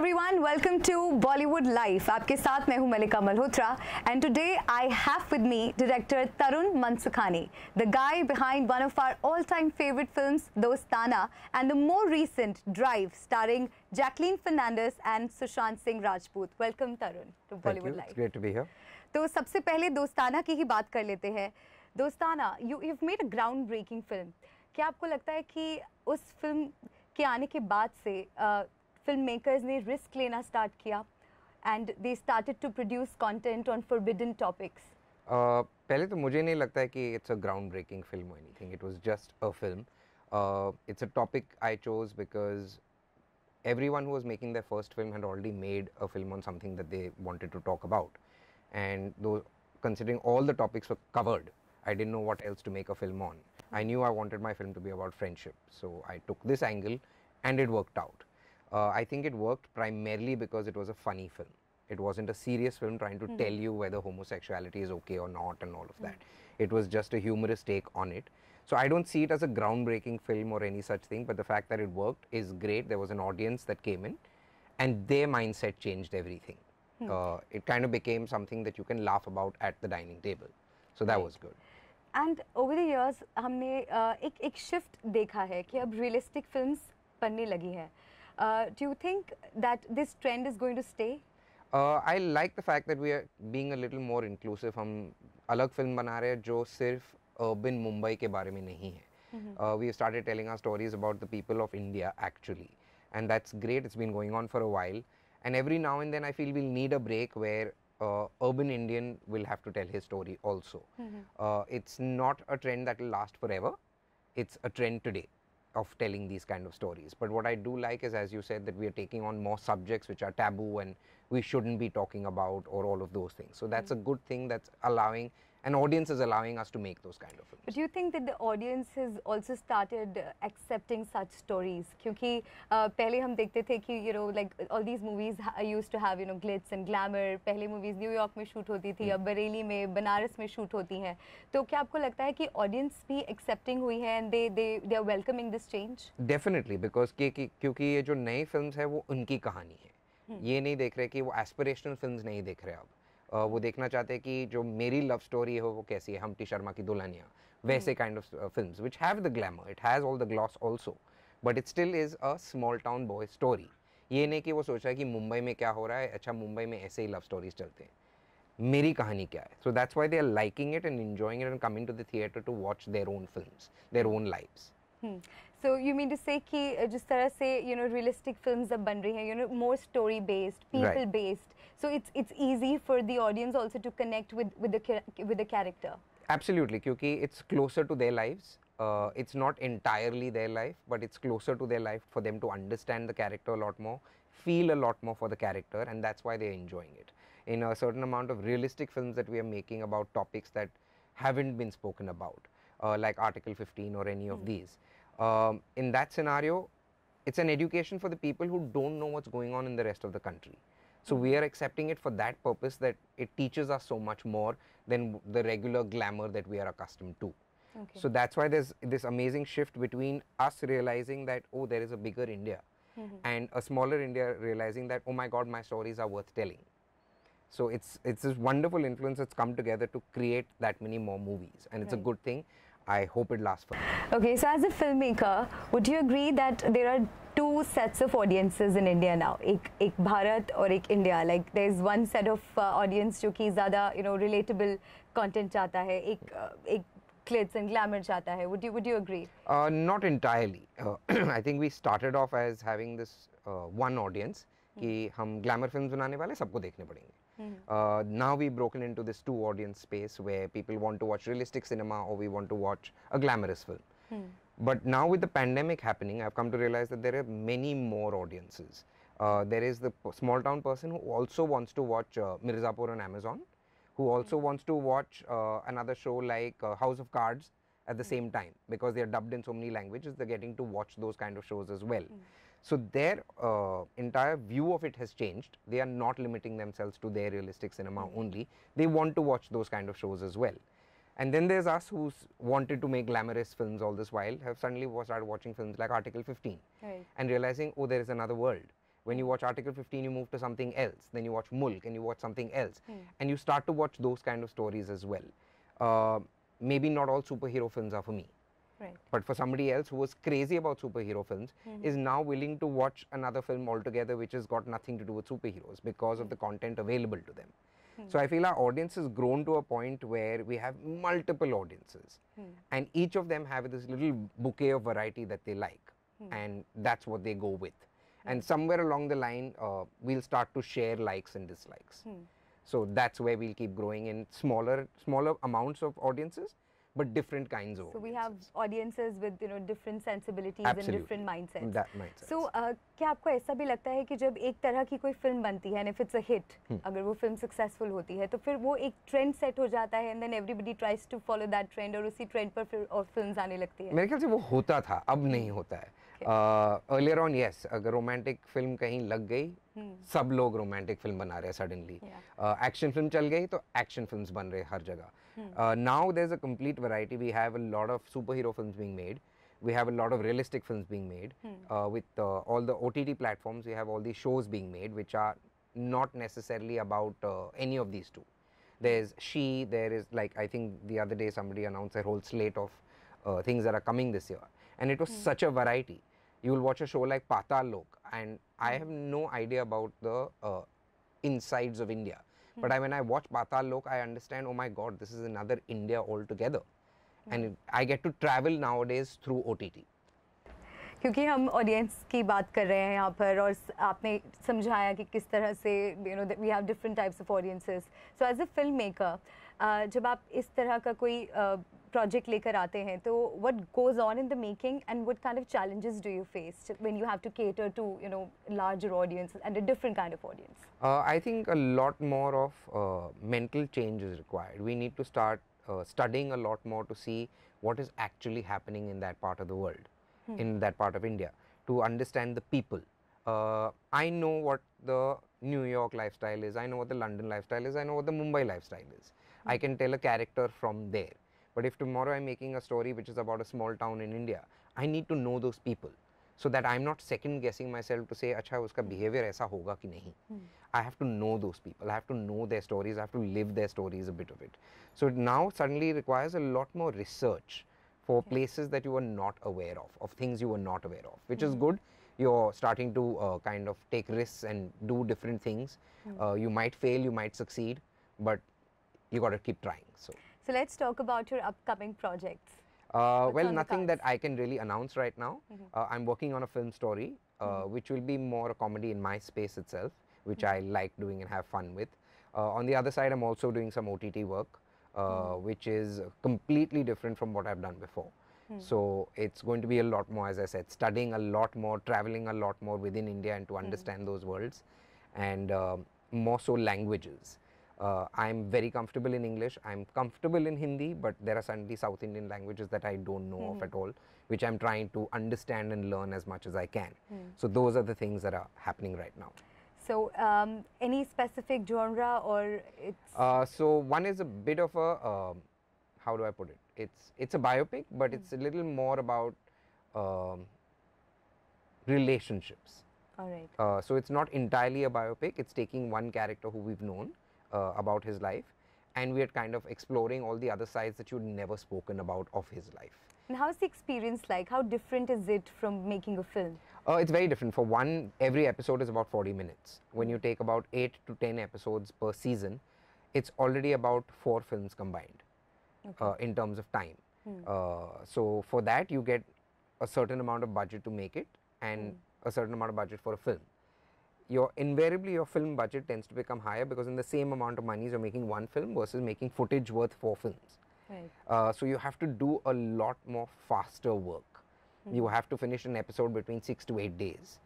everyone, welcome to Bollywood Life. आपके साथ मैं हूं मलिका Malhotra and today I have with me director Tarun Mansukhani, the guy behind one of our all-time favorite films, Dostana, and the more recent Drive, starring Jacqueline Fernandez and Sushant Singh Rajput. Welcome Tarun to Thank Bollywood you. Life. It's great to be here. तो सबसे पहले दोस्ताना की ही बात कर लेते हैं दोस्ताना you film. Made a ground breaking film क्या आपको लगता है कि उस फिल्म के आने के बाद से uh, filmmakers ne risk lena start kiya and they started to produce content on forbidden topics uh, पहले तो मुझे नहीं लगता है कि a groundbreaking film or anything. It was just a film. Film uh, it's a topic I chose because everyone who was making their first film had already made a film on something that they wanted to talk about. And considering all the topics were covered, I didn't know what else to make a film on. I knew I wanted my film to be about friendship, so I took this angle and it worked out. Uh, I think it worked primarily because it was a funny film. It wasn't a serious film trying to mm. tell you whether homosexuality is okay or not and all of hmm. that. It was just a humorous take on it. So I don't see it as a groundbreaking film or any such thing, but the fact that it worked is great. There was an audience that came in and their mindset changed everything. Hmm. Uh, it kind of became something that you can laugh about at the dining table. So that right. was good. And over the years, हमने uh, एक एक shift देखा है कि अब realistic films बनने लगी है. Uh, do you think that this trend is going to stay? Uh, I like the fact that we are being a little more inclusive. हम अलग फिल्म बना रहे हैं जो सिर्फ अर्बन मुंबई के बारे में नहीं है we started telling our stories about the people of India actually and that's great it's been going on for a while and every now and then I feel we'll need a break where uh, urban Indian will have to tell his story also. Mm-hmm. Uh, it's not a trend that will last forever. It's a trend today of telling these kind of stories. But what I do like is, as you said, that we are taking on more subjects which are taboo and we shouldn't be talking about or all of those things. So that's mm -hmm. a good thing that's allowing an audience is allowing us to make those kind of films. But do you think that the audience has also started accepting such stories? क्योंकि पहले हम देखते थे कि you know like all these movies used to have you know glitz and glamour. पहले movies New New York में shoot होती थी, अब Bareilly mein, Banaras mein shoot hoti हैं. तो kya aapko lagta hai ki audience bhi accepting hui hai and they they they are welcoming this change? Definitely because ki, क्योंकि ये जो नई फिल्म्स हैं वो उनकी कहानी है. ये नहीं देख रहे कि वो एस्पिरेशनल फिल्म्स नहीं देख रहे अब वो देखना चाहते हैं कि जो मेरी लव स्टोरी है वो कैसी है हमटी शर्मा की दुल्हनिया वैसे kind of film which have the glamour it has all the gloss also but it still is a small town boy story ये नहीं कि वो सोच रहा है कि मुंबई में क्या हो रहा है अच्छा मुंबई में ऐसे ही लव स्टोरीज चलते हैं मेरी कहानी क्या है so that's why they are liking it and enjoying it and coming to the theatre to watch their own film their own life so you mean to say कि जिस तरह से यू नो रियलिस्टिक फिल्म्स अब बन रही हैं you know more story based people based. So it's it's it's easy for the audience also to connect with the with the character absolutely क्योंकि it's closer to their lives Uh, it's not entirely their life, but it's closer to their life for them to understand the character a lot more, feel a lot more for the character, and that's why they're enjoying it. In a certain amount of realistic films that we are making about topics that haven't been spoken about, uh, like Article 15 or any mm. of hmm. these, um, in that scenario, it's an education for the people who don't know what's going on in the rest of the country. So we are accepting it for that purpose that it teaches us so much more than the regular glamour that we are accustomed to. Okay. So that's why there's this amazing shift between us realizing that, oh, there is a bigger India mm-hmm. and a smaller India realizing that, oh my God, my stories are worth telling. So it's it's this wonderful influence that's come together to create that many more movies, and it's right. a good thing. I hope it lasts forever. Okay, so as a filmmaker, would you agree that there are two sets of audiences in India now, एक एक भारत और एक India like there is one set of uh, audience जो ki ज़्यादा you know relatable content चाहता hai, एक uh, एक glitz and glamour चाहता है would you would you agree? Uh, not entirely. Uh, I think we started off as having this uh, one audience कि हम glamour films बनाने वाले सबको देखने पड़ेंगे Hmm. Uh, now we've broken into this two audience space where people want to watch realistic cinema or we want to watch a glamorous film. Hmm. But now with the pandemic happening, I've come to realize that there are many more audiences. Uh, there is the small town person who also wants to watch uh, Mirzapur on Amazon, who hmm. also wants to watch uh, another show like uh, House of Cards at the same time because they are dubbed in so many languages, they're getting to watch those kind of shows as well. So their uh, entire view of it has changed. They are not limiting themselves to their realistic cinema mm-hmm. only. They want to watch those kind of shows as well. And then there's us who wanted to make glamorous films all this while have suddenly started watching films like Article 15 right. and realizing, oh, there is another world. When you mm. watch Article 15, you move to something else. Then you watch Mulk and you watch something else. Hmm. And you start to watch those kind of stories as well. Uh, maybe not all superhero films are for me. Right. But for somebody else who was crazy about superhero films mm-hmm. is now willing to watch another film altogether which has got nothing to do with superheroes because of the mm-hmm. content available to them. Hmm. So I feel our audience has grown to a point where we have multiple audiences hmm. and each of them have this little bouquet of variety that they like hmm. and that's what they go with. And somewhere along the line, uh, we'll start to share likes and dislikes. So that's where we'll keep growing in smaller, smaller amounts of audiences, but different kinds of. So audiences. we have audiences with you know different sensibilities Absolutely. and different mindsets. That mindset So uh, क्या आपको ऐसा भी लगता है कि जब एक तरह की कोई फिल्म बनती है इफ इट्स अ हिट अगर वो फिल्म सक्सेसफुल होती है तो फिर वो एक ट्रेंड सेट हो जाता है and then everybody tries to follow that trend और उसी ट्रेंड पर फिर और फिल्म्स आने लगती है मेरे ख्याल से वो होता था अब नहीं होता है Uh, earlier on, yes. अगर romantic film कहीं लग गई log romantic film फिल्म बना suddenly. हैं सडनली एक्शन फिल्म चल गई तो एक्शन फिल्म बन रहे हर जगह now there is a complete variety we have a lot of super we have a lot of realistic films being made hmm. uh, with uh, all the OTT platforms. We have all these shows being made, which are not necessarily about uh, any of these two. There's She, there is like I think the other day somebody announced a whole slate of uh, things that are coming this year, and it was hmm. such a variety you will watch a show like Patal Lok, and I have no idea about the uh, insides of India. Hmm. But I, when I watch Patal Lok, I understand, oh my God, this is another India altogether. Hmm. And I get to travel nowadays through OTT. क्योंकि हम audience की बात कर रहे हैं यहाँ पर और आपने समझाया कि किस तरह से you know we have different types of audiences so as a film maker जब आप इस तरह का कोई uh, project lekar aate hain to what goes on in the making and what kind of challenges do you face when you have to cater to you know larger audience and a different kind of audience uh, i think a lot more of uh, mental change is required we need to start uh, studying a lot more to see what is actually happening in that part of the world hmm. in that part of india to understand the people uh, i know what the New York lifestyle is, I know what the London lifestyle is, I know what the Mumbai lifestyle is. -hmm. I can tell a character from there. But if tomorrow I'm making a story which is about a small town in India, I need to know those people. So that I'm not second guessing myself to say, अच्छा uska behavior ऐसा होगा ki nahi." Hmm. I have to know those people. I have to know their stories. I have to live their stories a bit of it. So now suddenly requires a lot more research for okay. places that you were not aware of, of things you were not aware of, which hmm. is good you're starting to uh, kind of take risks and do different things. Hmm. Uh, you might fail, you might succeed, but you got to keep trying. So. So let's talk about your upcoming projects. Uh, well, nothing that I can really announce right now. Mm -hmm. uh, I'm working on a film story, uh, mm -hmm. which will be more a comedy in my space itself, which mm -hmm. I like doing and have fun with. Uh, on the other side, I'm also doing some OTT work, uh, mm-hmm. which is completely different from what I've done before. Hmm. So it's going to be a lot more, as I said, studying a lot more, traveling a lot more within India and to hmm. understand those worlds, and um, more so languages uh, I'm very comfortable in English. I'm comfortable in Hindi, but there are certainly South Indian languages that I don't know mm -hmm. of at hmm. all, which I'm trying to understand and learn as much as I can. Mm. So those are the things that are happening right now. So um, any specific genre or it's? Uh, so one is a bit of a, uh, how do I put it? It's it's a biopic, but mm. it's hmm. a little more about um, relationships. All right. Uh, so it's not entirely a biopic. It's taking one character who we've known uh, about his life and we are kind of exploring all the other sides that you'd never spoken about of his life. And how's the experience like? How different is it from making a film? Uh, it's very different. For one, every episode is about 40 minutes. When you take about 8 to 10 episodes per season, it's already about 4 films combined okay. uh, in terms of time. Hmm. Uh, so for that, you get a certain amount of budget to make it and hmm. a certain amount of budget for a film your invariably your film budget tends to become higher because in the same amount of money you're making one film versus making footage worth four films. Right. Uh, so you have to do a lot more faster work. Mm. You have to finish an episode between six to eight days,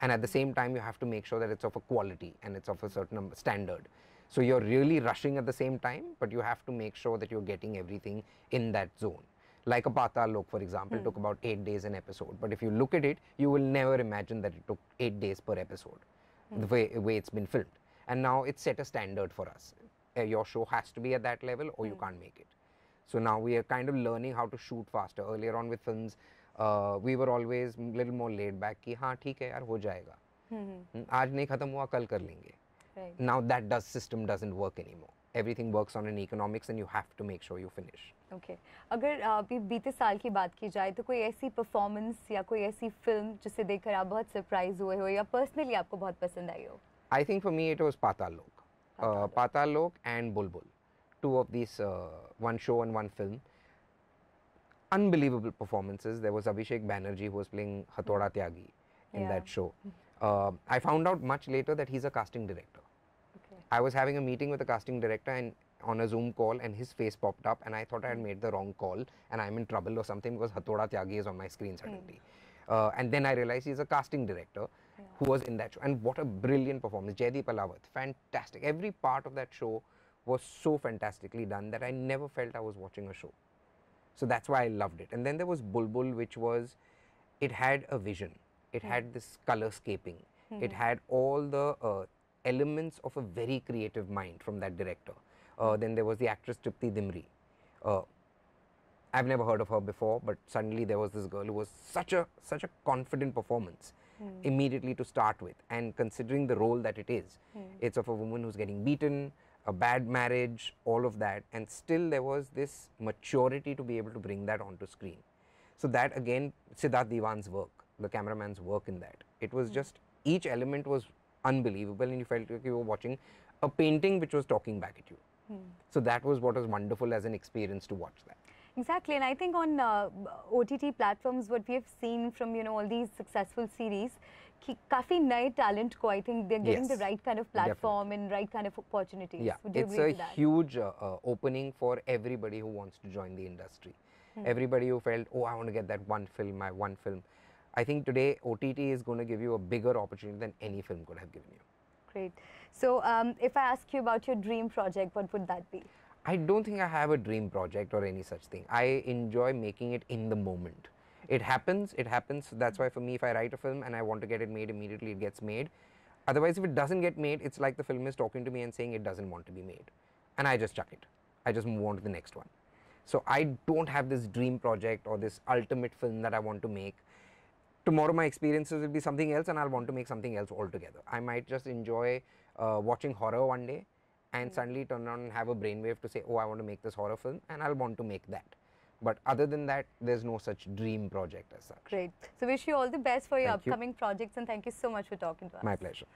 and at the same time you have to make sure that it's of a quality and it's of a certain standard. So you're really rushing at the same time, but you have to make sure that you're getting everything in that zone like a Patal Lok, for example, hmm. took about eight days an episode. But if you look at it, you will never imagine that it took eight days per episode the way, way it's been filmed. And now it's set a standard for us. Uh, your show has to be at that level or you hmm. can't make it. So now we are kind of learning how to shoot faster. Earlier on with films, uh, we were always a little more laid back कि हाँ ठीक है यार हो जाएगा आज नहीं खत्म हुआ कल कर लेंगे now that does system doesn't work anymore everything works on an economics and you have to make sure you finish. okay. अगर अभी बीते साल की बात की जाए तो कोई ऐसी परफॉर्मेंस या कोई ऐसी फिल्म जिसे देखकर आप बहुत सरप्राइज हुए हो या पर्सनली आपको बहुत पसंद आई हो I think for me it was Paatal Lok Paatal Lok and Bulbbul two of this one show and one film unbelievable performances there was abhishek banerjee who was playing hatoda hmm. tyagi in yeah. that show uh, i found out much later that he's a casting director I was having a meeting with the casting director and on a Zoom call and his face popped up and I thought I had made the wrong call and I'm in trouble or something because Hatoda Tyagi is on my screen hmm. suddenly. Mm. Uh, and then I realized he's a casting director yeah. who was in that show. And what a brilliant performance. Jaydeep Alawat, fantastic. Every part of that show was so fantastically done that I never felt I was watching a show. So that's why I loved it. And then there was Bulbul, which was, it had a vision. It mm. had this color scaping. Mm. It had all the uh, elements of a very creative mind from that director. Uh, then there was the actress Tripti Dimri. Uh, I've never heard of her before, but suddenly there was this girl who was such a such a confident performance mm. immediately to start with, and considering the role that it is, mm. it's of a woman who's getting beaten, a bad marriage, all of that, and still there was this maturity to be able to bring that onto screen. So that again, Siddharth Diwan's work, the cameraman's work in that, it was mm. just each element was unbelievable and you felt like you were watching a painting which was talking back at you. Hmm. So that was what was wonderful as an experience to watch that. Exactly, and I think on uh, OTT platforms, what we have seen from you know all these successful series, काफी नए talent को I think they're getting yes, the right kind of platform definitely. and right kind of opportunities. Yeah, Would you it's agree a that? huge uh, uh, opening for everybody who wants to join the industry. Hmm. Everybody who felt, oh, I want to get that one film, my one film. I think today OTT is going to give you a bigger opportunity than any film could have given you. Great. So, um, if I ask you about your dream project, what would that be? I don't think I have a dream project or any such thing. I enjoy making it in the moment. It happens, it happens. That's why for me, if I write a film and I want to get it made immediately, it gets made. Otherwise, if it doesn't get made, it's like the film is talking to me and saying it doesn't want to be made. And I just chuck it. I just move on to the next one. So I don't have this dream project or this ultimate film that I want to make tomorrow my experiences will be something else and I'll want to make something else altogether. I might just enjoy uh, watching horror one day and hmm. suddenly turn around and have a brainwave to say, oh, I want to make this horror film and I'll want to make that. But other than that, there's no such dream project as such. Great. So wish you all the best for your thank upcoming you. projects and thank you so much for talking to us. My pleasure.